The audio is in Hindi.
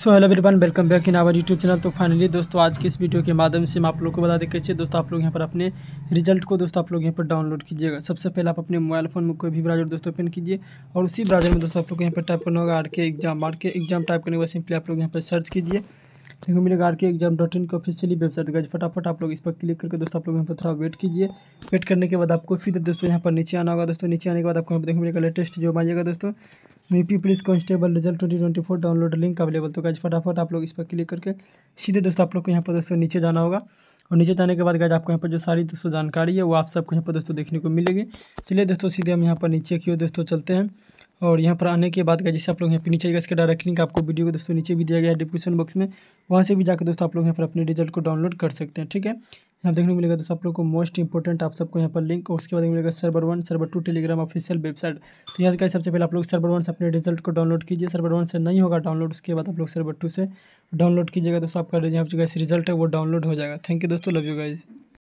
so hello everyone welcome back in our YouTube channel तो फाइनली दोस्तों आज की इस वीडियो के माध्यम से हम आप लोग को बता दें कैसे दोस्तों आप लोग यहाँ पर अपने रिजल्ट को दोस्तों आप लोग यहाँ पर डाउनलोड कीजिएगा सबसे पहले आप अपने मोबाइल फोन में कोई भी ब्राउजर दोस्तों ओपन कीजिए और उसी ब्राउजर में दोस्तों आप लोग यहाँ पर टाइप करना होगा R K exam R K exam type करने के बाद सिंपली आप लोग यहाँ पर सर्च कीजिए देखो मिलेगा are K exam dot in की ऑफिशियली वेबसाइट गए फटाफट आप लोग इस पर क्लिक करके दोस्तों आप लोग यहाँ पर थोड़ा वेट कीजिए वेट करने के बाद आपको फिर दोस्तों यहाँ पर नीचे आना होगा दोस्तों नीचे आने के बाद आपको यहाँ पर देखो मिलेगा लेटेस्ट जॉब आइएगा दोस्तों UP police constable result twenty twenty four download link available तो गए फटाफट आप लोग इस पर क्लिक करके सीधे दोस्तों आप लोग को यहाँ पर दोस्तों नीचे जाना होगा और नीचे जाने के बाद गए आपको यहाँ पर जो सारी दोस्तों जानकारी है वो आप सबको यहाँ पर दोस्तों देखने को मिलेगी चलिए दोस्तों सीधे हम यहाँ पर नीचे की ओर दोस्तों चलते हैं और यहाँ पर आने के बाद का जैसे आप लोग यहाँ पे नीचे इसका डायरेक्ट लिंक आपको वीडियो को दोस्तों नीचे भी दिया गया है डिस्क्रिप्शन बॉक्स में वहाँ से भी जाकर दोस्तों आप लोग यहाँ पर अपने रिजल्ट को डाउनलोड कर सकते हैं ठीक है यहाँ देखने को मिलेगा दोस्तों आप लोग को मोस्ट इंपॉर्टेंट आप सबको यहाँ पर लिंक और उसके बाद मिलेगा server one server two Telegram official website तो यहाँ का सबसे पहले आप लोग सर्वर वन से अपने रिजल्ट को डाउनलोड कीजिए सर्वर वन से नहीं होगा डाउनलोड उसके बाद आप लोग सर्वर टू से डाउनलोड कीजिएगा दोस्तों आपका यहाँ जगह रिजल्ट है वो डाउनलोड हो जाएगा थैंक यू दोस्तों लव यू गाइज़